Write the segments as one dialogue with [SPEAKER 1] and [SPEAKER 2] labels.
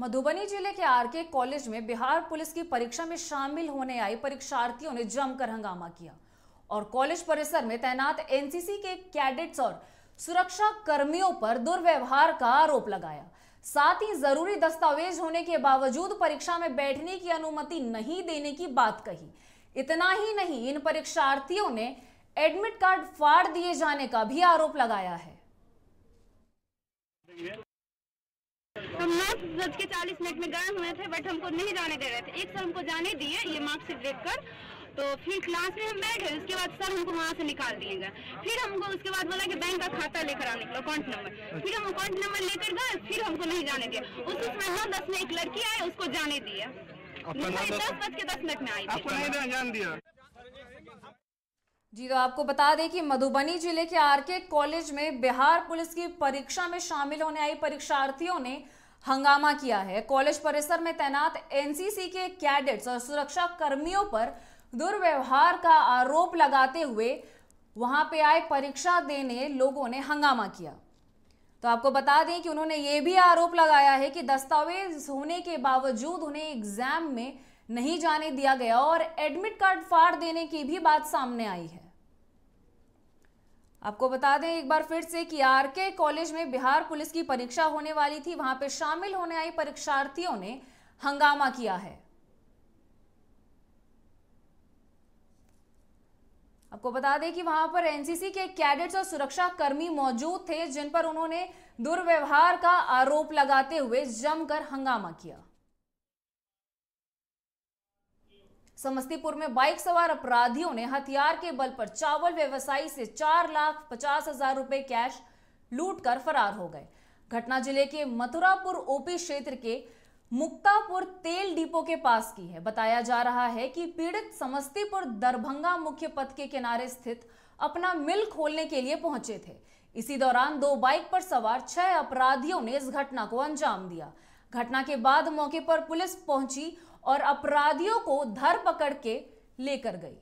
[SPEAKER 1] मधुबनी जिले के R K college में बिहार पुलिस की परीक्षा में शामिल होने आई परीक्षार्थियों ने जमकर हंगामा किया और कॉलेज परिसर में तैनात एनसीसी के कैडेट्स और सुरक्षा कर्मियों पर दुर्व्यवहार का आरोप लगाया साथ ही जरूरी दस्तावेज होने के बावजूद परीक्षा में बैठने की अनुमति नहीं देने की बात कही इतना ही नहीं इन परीक्षार्थियों ने एडमिट कार्ड फाड़ दिए जाने का भी आरोप लगाया है हम नौ बज के चालीस मिनट में गए हुए थे बट हमको नहीं जाने दे रहे थे एक सर हमको जाने दिए ये मास्क से देख कर तो फिर क्लास में हम बैठे उसके बाद सर हमको वहाँ से निकाल दिए गए फिर हमको उसके बाद बोला कि बैंक का खाता लेकर आने के लिए अकाउंट नंबर फिर हम अकाउंट नंबर लेकर गए फिर हमको नहीं जाने दिया उस समय नौ दस में एक लड़की आई उसको जाने दिया दस बज के दस मिनट में आई आपको नहीं जान दिया जी तो आपको बता दें कि मधुबनी जिले के आरके कॉलेज में बिहार पुलिस की परीक्षा में शामिल होने आई परीक्षार्थियों ने हंगामा किया है कॉलेज परिसर में तैनात एनसीसी के कैडेट्स और सुरक्षा कर्मियों पर दुर्व्यवहार का आरोप लगाते हुए वहां पे आए परीक्षा देने लोगों ने हंगामा किया तो आपको बता दें कि उन्होंने ये भी आरोप लगाया है कि दस्तावेज होने के बावजूद उन्हें एग्जाम में नहीं जाने दिया गया और एडमिट कार्ड फाड़ देने की भी बात सामने आई है आपको बता दें एक बार फिर से कि आरके कॉलेज में बिहार पुलिस की परीक्षा होने वाली थी वहां पर शामिल होने आई परीक्षार्थियों ने हंगामा किया है आपको बता दें कि वहां पर एनसीसी के कैडेट्स और सुरक्षा कर्मी मौजूद थे जिन पर उन्होंने दुर्व्यवहार का आरोप लगाते हुए जमकर हंगामा किया समस्तीपुर में बाइक सवार अपराधियों ने हथियार के बल पर चावल व्यवसायी से चार लाख पचास हजार रुपए कैश लूट कर फरार हो गए घटना जिले के मथुरापुर ओपी क्षेत्र के मुक्तापुर तेल डिपो के पास की है बताया जा रहा है कि पीड़ित समस्तीपुर दरभंगा मुख्य पथ के किनारे स्थित अपना मिल खोलने के लिए पहुंचे थे इसी दौरान दो बाइक पर सवार छह अपराधियों ने इस घटना को अंजाम दिया घटना के बाद मौके पर पुलिस पहुंची और अपराधियों को धर पकड़ के लेकर गई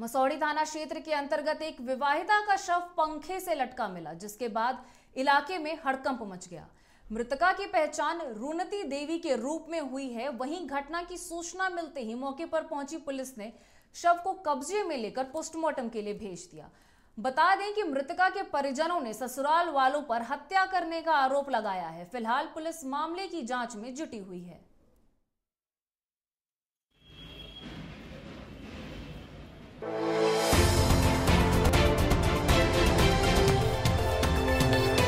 [SPEAKER 1] मसौड़ी थाना क्षेत्र के अंतर्गत एक विवाहिता का शव पंखे से लटका मिला जिसके बाद इलाके में हड़कंप मच गया मृतका की पहचान रुनती देवी के रूप में हुई है वहीं घटना की सूचना मिलते ही मौके पर पहुंची पुलिस ने शव को कब्जे में लेकर पोस्टमार्टम के लिए भेज दिया बता दें कि मृतका के परिजनों ने ससुराल वालों पर हत्या करने का आरोप लगाया है फिलहाल पुलिस मामले की जांच में जुटी हुई है